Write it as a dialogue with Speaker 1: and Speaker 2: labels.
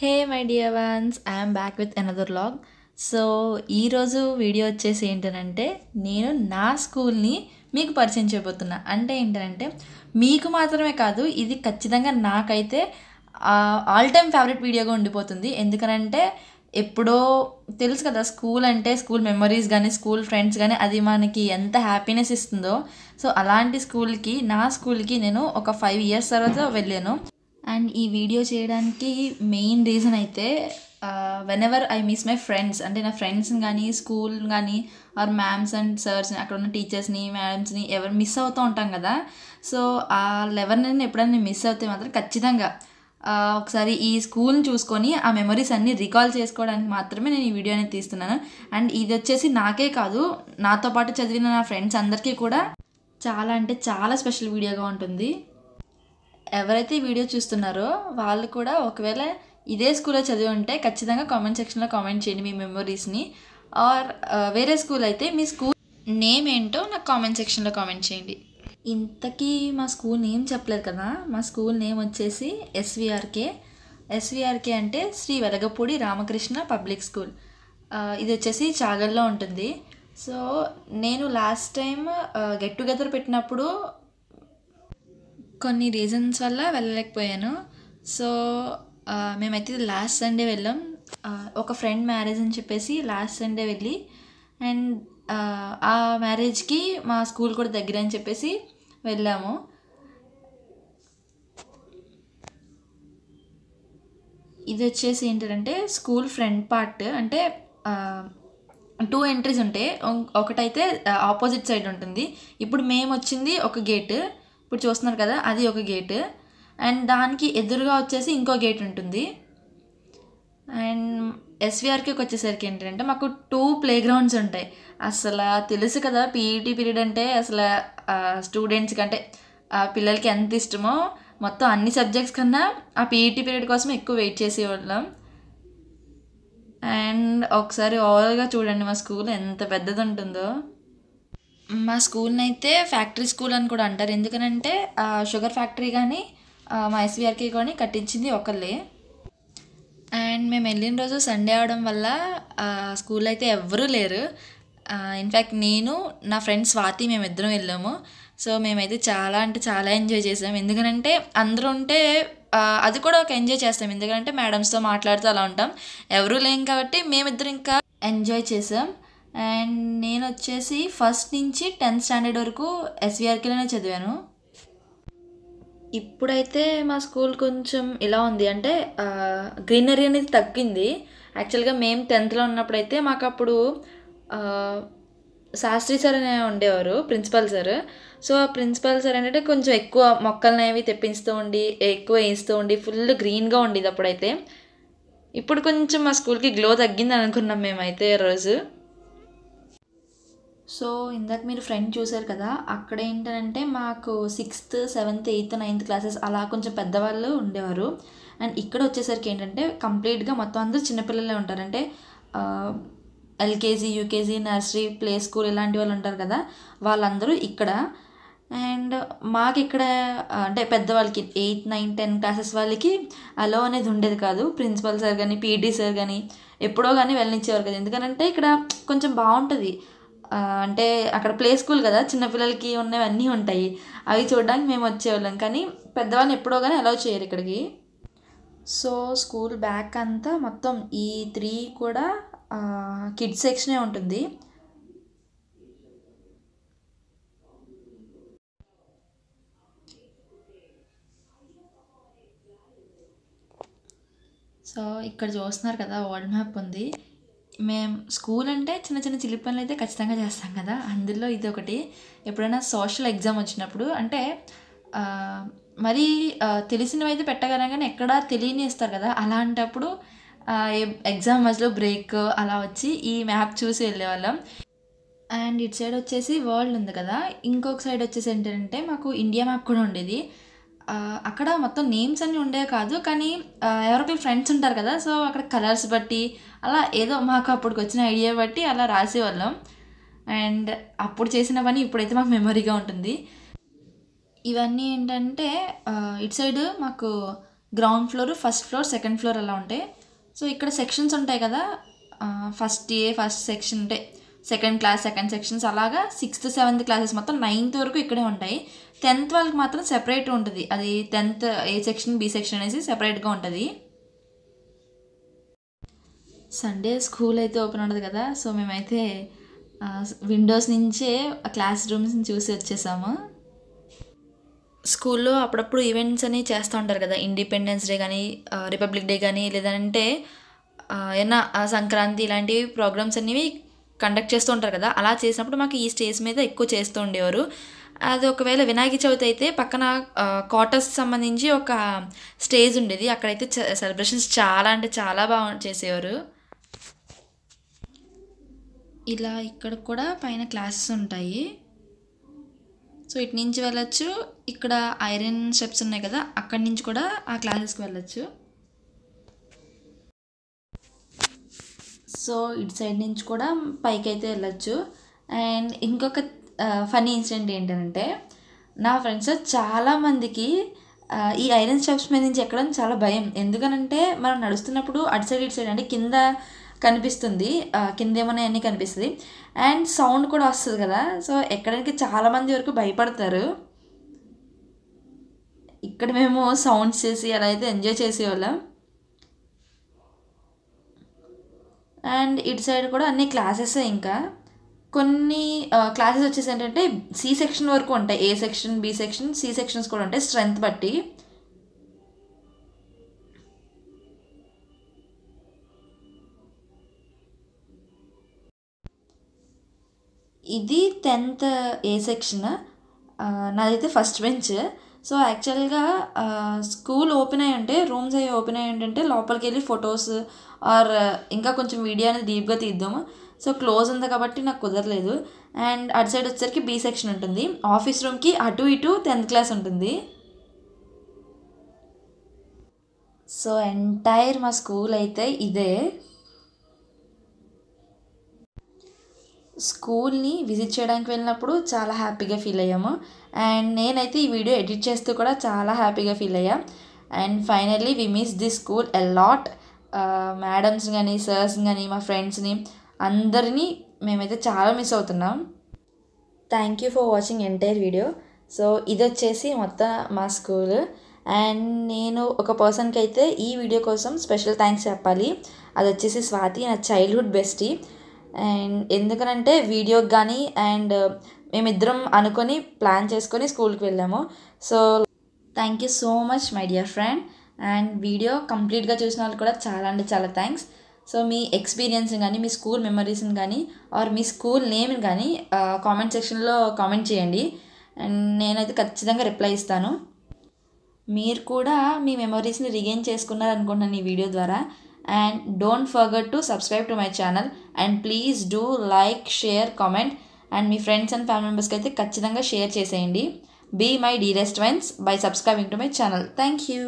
Speaker 1: hey my dear ones I'm back with another vlog so ఈరోజు video వచ్చేసి ఏంటనంటే నేను నా స్కూల్ని మీకు పరిచయం చేయబోతున్నా అంటే ఏంటంటే మీకు మాత్రమే కాదు ఇది ఖచ్చితంగా నాకైతే ఆల్ టైమ్ ఫేవరెట్ వీడియోగా ఉండిపోతుంది ఎందుకనంటే ఎప్పుడో తెలుసు కదా స్కూల్ అంటే స్కూల్ మెమరీస్ కానీ స్కూల్ ఫ్రెండ్స్ కానీ అది మనకి ఎంత హ్యాపీనెస్ ఇస్తుందో సో అలాంటి స్కూల్కి నా స్కూల్కి నేను ఒక ఫైవ్ ఇయర్స్ తర్వాత వెళ్ళాను అండ్ ఈ వీడియో చేయడానికి మెయిన్ రీజన్ అయితే whenever I miss my friends అంటే నా ఫ్రెండ్స్ని కానీ స్కూల్ కానీ ఆర్ మ్యామ్స్ అండ్ సార్స్ని అక్కడ ఉన్న టీచర్స్ని మ్యాడమ్స్ని ఎవరు మిస్ అవుతూ ఉంటాం కదా సో ఆ లెవెల్ని ఎప్పుడైనా మిస్ అవుతే మాత్రం ఖచ్చితంగా ఒకసారి ఈ స్కూల్ని చూసుకొని ఆ మెమరీస్ అన్నీ రికాల్ చేసుకోవడానికి మాత్రమే నేను ఈ వీడియో అనేది తీస్తున్నాను అండ్ ఇది వచ్చేసి నాకే కాదు నాతో పాటు చదివిన నా ఫ్రెండ్స్ అందరికీ కూడా చాలా అంటే చాలా స్పెషల్ వీడియోగా ఉంటుంది ఎవరైతే వీడియో చూస్తున్నారో వాళ్ళు కూడా ఒకవేళ ఇదే స్కూల్లో చదివి ఉంటే ఖచ్చితంగా కామెంట్ సెక్షన్లో కామెంట్ చేయండి మీ మెమొరీస్ని ఆర్ uh, వేరే స్కూల్ అయితే మీ స్కూల్ నేమ్ ఏంటో నాకు కామెంట్ సెక్షన్లో కామెంట్ చేయండి ఇంతకీ మా స్కూల్ నేమ్ చెప్పలేదు కదా మా స్కూల్ నేమ్ వచ్చేసి ఎస్విఆర్కే ఎస్విఆర్కే అంటే శ్రీ వెలగపూడి రామకృష్ణ పబ్లిక్ స్కూల్ uh, ఇది వచ్చేసి చాగల్లో ఉంటుంది సో నేను లాస్ట్ టైం గెట్ టుగెదర్ పెట్టినప్పుడు కొన్ని రీజన్స్ వల్ల వెళ్ళలేకపోయాను సో మేమైతే లాస్ట్ సండే వెళ్ళాం ఒక ఫ్రెండ్ మ్యారేజ్ అని చెప్పేసి లాస్ట్ సండే వెళ్ళి అండ్ ఆ మ్యారేజ్కి మా స్కూల్ కూడా దగ్గర అని చెప్పేసి వెళ్ళాము ఇది వచ్చేసి ఏంటంటే స్కూల్ ఫ్రంట్ పార్ట్ అంటే టూ ఎంట్రీస్ ఉంటాయి ఒకటైతే ఆపోజిట్ సైడ్ ఉంటుంది ఇప్పుడు మేము వచ్చింది ఒక గేట్ ఇప్పుడు చూస్తున్నారు కదా అది ఒక గేట్ అండ్ దానికి ఎదురుగా వచ్చేసి ఇంకో గేట్ ఉంటుంది అండ్ ఎస్విఆర్కి వచ్చేసరికి ఏంటంటే మాకు టూ ప్లే గ్రౌండ్స్ ఉంటాయి అసలు తెలుసు కదా పీఈటీ పీరియడ్ e అంటే అసలు స్టూడెంట్స్ కంటే పిల్లలకి ఎంత ఇష్టమో మొత్తం అన్ని సబ్జెక్ట్స్ కన్నా ఆ పీఈటీ పీరియడ్ e కోసం ఎక్కువ వెయిట్ చేసేవాళ్ళం అండ్ ఒకసారి ఓవరాల్గా చూడండి మా స్కూల్ ఎంత పెద్దది ఉంటుందో మా స్కూల్ని అయితే ఫ్యాక్టరీ స్కూల్ అని కూడా అంటారు ఎందుకనంటే షుగర్ ఫ్యాక్టరీ కానీ మా ఎస్విఆర్కి కానీ కట్టించింది ఒకళ్ళే అండ్ మేము వెళ్ళిన రోజు సండే అవడం వల్ల స్కూల్ అయితే ఎవ్వరూ లేరు ఇన్ఫ్యాక్ట్ నేను నా ఫ్రెండ్ స్వాతి మేమిద్దరం వెళ్ళాము సో మేమైతే చాలా అంటే చాలా ఎంజాయ్ చేసాం ఎందుకనంటే అందరూ ఉంటే అది కూడా ఒక ఎంజాయ్ చేస్తాం ఎందుకంటే మేడమ్స్తో మాట్లాడుతూ అలా ఉంటాం ఎవరూ లేం కాబట్టి మేమిద్దరం ఇంకా ఎంజాయ్ చేసాం అండ్ నేను వచ్చేసి ఫస్ట్ నుంచి టెన్త్ స్టాండర్డ్ వరకు ఎస్విఆర్కేలోనే చదివాను ఇప్పుడైతే మా స్కూల్ కొంచెం ఇలా ఉంది అంటే గ్రీనరీ అనేది తగ్గింది యాక్చువల్గా మేము టెన్త్లో ఉన్నప్పుడైతే మాకు అప్పుడు శాస్త్రి సార్ అనే ఉండేవారు ప్రిన్సిపల్ సార్ సో ఆ ప్రిన్సిపల్ సార్ ఏంటంటే కొంచెం ఎక్కువ మొక్కలనేవి అవి ఉండి ఎక్కువ వేయిస్తూ ఉండి ఫుల్ గ్రీన్గా ఉండేది అప్పుడైతే ఇప్పుడు కొంచెం మా స్కూల్కి గ్లో తగ్గింది అనుకున్నాం మేమైతే రోజు సో ఇందాక మీరు ఫ్రెండ్ చూశారు కదా అక్కడ ఏంటంటే మాకు sixth seventh eighth ninth classes అలా కొంచెం పెద్దవాళ్ళు ఉండేవారు అండ్ ఇక్కడ వచ్చేసరికి ఏంటంటే కంప్లీట్గా మొత్తం అందరూ చిన్నపిల్లలే ఉంటారు అంటే LKG UKG nursery play school ఇలాంటి వాళ్ళు ఉంటారు కదా వాళ్ళందరూ ఇక్కడ అండ్ మాకు ఇక్కడ అంటే పెద్దవాళ్ళకి ఎయిత్ నైన్ టెన్ క్లాసెస్ వాళ్ళకి అలో అనేది ఉండేది కాదు ప్రిన్సిపల్ సార్ కానీ పీటీ సార్ కానీ ఎప్పుడో కానీ వెళ్ళనిచ్చేవారు కదా ఎందుకంటే ఇక్కడ కొంచెం బాగుంటుంది అంటే అక్కడ ప్లే స్కూల్ కదా చిన్నపిల్లలకి ఉన్నవి అన్నీ ఉంటాయి అవి చూడడానికి మేము వచ్చేవాళ్ళం కానీ పెద్దవాళ్ళని ఎప్పుడో కానీ అలౌ చేయరు ఇక్కడికి సో స్కూల్ బ్యాక్ అంతా మొత్తం ఈ త్రీ కూడా కిడ్ సెక్షనే ఉంటుంది సో ఇక్కడ చూస్తున్నారు కదా వరల్డ్ మ్యాప్ ఉంది మేము స్కూల్ అంటే చిన్న చిన్న చిల్లి పనులు అయితే ఖచ్చితంగా చేస్తాం కదా అందులో ఇది ఒకటి ఎప్పుడైనా సోషల్ ఎగ్జామ్ వచ్చినప్పుడు అంటే మరీ తెలిసినవి అయితే పెట్టగలం కానీ ఎక్కడా తెలియని ఇస్తారు కదా అలాంటప్పుడు ఎగ్జామ్ మధ్యలో బ్రేక్ అలా వచ్చి ఈ మ్యాప్ చూసి వెళ్ళేవాళ్ళం అండ్ ఇటు సైడ్ వచ్చేసి వరల్డ్ ఉంది కదా ఇంకొక సైడ్ వచ్చేసి ఏంటంటే మాకు ఇండియా మ్యాప్ కూడా ఉండేది అక్కడ మొత్తం నేమ్స్ అన్నీ ఉండే కాదు కానీ ఎవరికి ఫ్రెండ్స్ ఉంటారు కదా సో అక్కడ కలర్స్ బట్టి అలా ఏదో మాకు అప్పటికి వచ్చిన ఐడియా బట్టి అలా రాసేవాళ్ళం అండ్ అప్పుడు చేసిన పని ఇప్పుడైతే మాకు మెమరీగా ఉంటుంది ఇవన్నీ ఏంటంటే ఇటు సైడ్ మాకు ground floor first floor second floor అలా ఉంటాయి సో ఇక్కడ సెక్షన్స్ ఉంటాయి కదా ఫస్ట్ ఏ ఫస్ట్ సెక్షన్ ఉంటాయి సెకండ్ క్లాస్ సెకండ్ సెక్షన్స్ అలాగా సిక్స్త్ సెవెంత్ క్లాసెస్ మొత్తం నైన్త్ వరకు ఇక్కడే ఉంటాయి టెన్త్ వాళ్ళకి మాత్రం సెపరేట్ ఉంటుంది అది tenth A section B section అనేసి సెపరేట్గా ఉంటుంది సండే స్కూల్ అయితే ఓపెన్ ఉండదు కదా సో మేమైతే విండోస్ నుంచే క్లాస్ రూమ్స్ చూసి వచ్చేసాము స్కూల్లో అప్పుడప్పుడు ఈవెంట్స్ అని చేస్తూ ఉంటారు కదా ఇండిపెండెన్స్ డే కానీ రిపబ్లిక్ డే కానీ లేదంటే ఏదైనా సంక్రాంతి ఇలాంటివి ప్రోగ్రామ్స్ అనేవి కండక్ట్ చేస్తూ ఉంటారు కదా అలా చేసినప్పుడు మాకు ఈ స్టేజ్ మీద ఎక్కువ చేస్తూ ఉండేవారు అది ఒకవేళ వినాయక చవితి అయితే పక్కన క్వార్టర్స్ సంబంధించి ఒక స్టేజ్ ఉండేది అక్కడైతే సెలబ్రేషన్స్ చాలా అంటే చాలా బాగు చేసేవారు ఇలా ఇక్కడ కూడా పైన క్లాసెస్ ఉంటాయి సో ఇటు నుంచి వెళ్ళచ్చు ఇక్కడ ఐరన్ స్టెప్స్ ఉన్నాయి కదా అక్కడి నుంచి కూడా ఆ క్లాసెస్కి వెళ్ళచ్చు సో ఇటు సైడ్ నుంచి కూడా పైకి అయితే వెళ్ళచ్చు అండ్ ఇంకొక ఫనీ ఇన్సిడెంట్ ఏంటంటే నా ఫ్రెండ్స్ చాలామందికి ఈ ఐరన్ స్టెప్స్ మీద నుంచి ఎక్కడం చాలా భయం ఎందుకనంటే మనం నడుస్తున్నప్పుడు అటు సైడ్ ఇటు సైడ్ అంటే కింద కనిపిస్తుంది కింద ఏమైనా అన్నీ కనిపిస్తుంది అండ్ సౌండ్ కూడా వస్తుంది కదా సో ఎక్కడానికి చాలామంది వరకు భయపడతారు ఇక్కడ మేము సౌండ్స్ చేసి అలా అయితే ఎంజాయ్ చేసేవాళ్ళం అండ్ ఇటు సైడ్ కూడా అన్ని క్లాసెస్ ఇంకా కొన్ని క్లాసెస్ వచ్చేసి ఏంటంటే సి సెక్షన్ వరకు ఉంటాయి A section B section C sections కూడా ఉంటాయి స్ట్రెంగ్త్ బట్టి ఇది టెన్త్ ఏ సెక్షన్ నాదైతే ఫస్ట్ బెంచ్ సో యాక్చువల్గా స్కూల్ ఓపెన్ అయ్యి ఉంటే రూమ్స్ అవి ఓపెన్ అయ్యి ఉంటే లోపలికి వెళ్ళి ఫొటోస్ ఆర్ ఇంకా కొంచెం వీడియో అనేది డీప్గా తీద్దాము సో క్లోజ్ ఉంది కాబట్టి నాకు కుదరలేదు అండ్ అటు సైడ్ వచ్చేసరికి బీ సెక్షన్ ఉంటుంది ఆఫీస్ రూమ్కి అటు ఇటు టెన్త్ క్లాస్ ఉంటుంది సో ఎంటైర్ మా స్కూల్ అయితే ఇదే స్కూల్ని విజిట్ చేయడానికి వెళ్ళినప్పుడు చాలా హ్యాపీగా ఫీల్ అయ్యాము అండ్ నేనైతే ఈ వీడియో ఎడిట్ చేస్తూ కూడా చాలా హ్యాపీగా ఫీల్ అయ్యా and finally we miss this school lot madams కానీ సర్స్ కానీ మా ఫ్రెండ్స్ని అందరినీ మేమైతే చాలా మిస్ అవుతున్నాం thank you for watching entire video so ఇది వచ్చేసి మొత్తం మా స్కూల్ అండ్ నేను ఒక పర్సన్కి అయితే ఈ వీడియో కోసం స్పెషల్ థ్యాంక్స్ చెప్పాలి అది వచ్చేసి స్వాతి నా చైల్డ్హుడ్ బెస్టీ అండ్ ఎందుకనంటే వీడియోకి కానీ అండ్ మేమిద్దరం అనుకొని ప్లాన్ చేసుకొని స్కూల్కి వెళ్ళాము so thank you so much my dear friend and video కంప్లీట్గా చూసిన వాళ్ళు కూడా చాలా అంటే చాలా థ్యాంక్స్ సో మీ ఎక్స్పీరియన్స్ని కానీ మీ స్కూల్ మెమరీస్ని కానీ ఆర్ మీ స్కూల్ నేమ్ని కానీ కామెంట్ సెక్షన్లో కామెంట్ చేయండి అండ్ నేనైతే ఖచ్చితంగా రిప్లై ఇస్తాను మీరు కూడా మీ మెమరీస్ని రిగైన్ చేసుకున్నారు అనుకుంటున్నాను ఈ వీడియో ద్వారా and don't forget to subscribe to my channel and please do like share comment and మీ ఫ్రెండ్స్ అండ్ ఫ్యామిలీ మెంబర్స్కి అయితే ఖచ్చితంగా షేర్ చేసేయండి be my dearest friends by subscribing to my channel thank you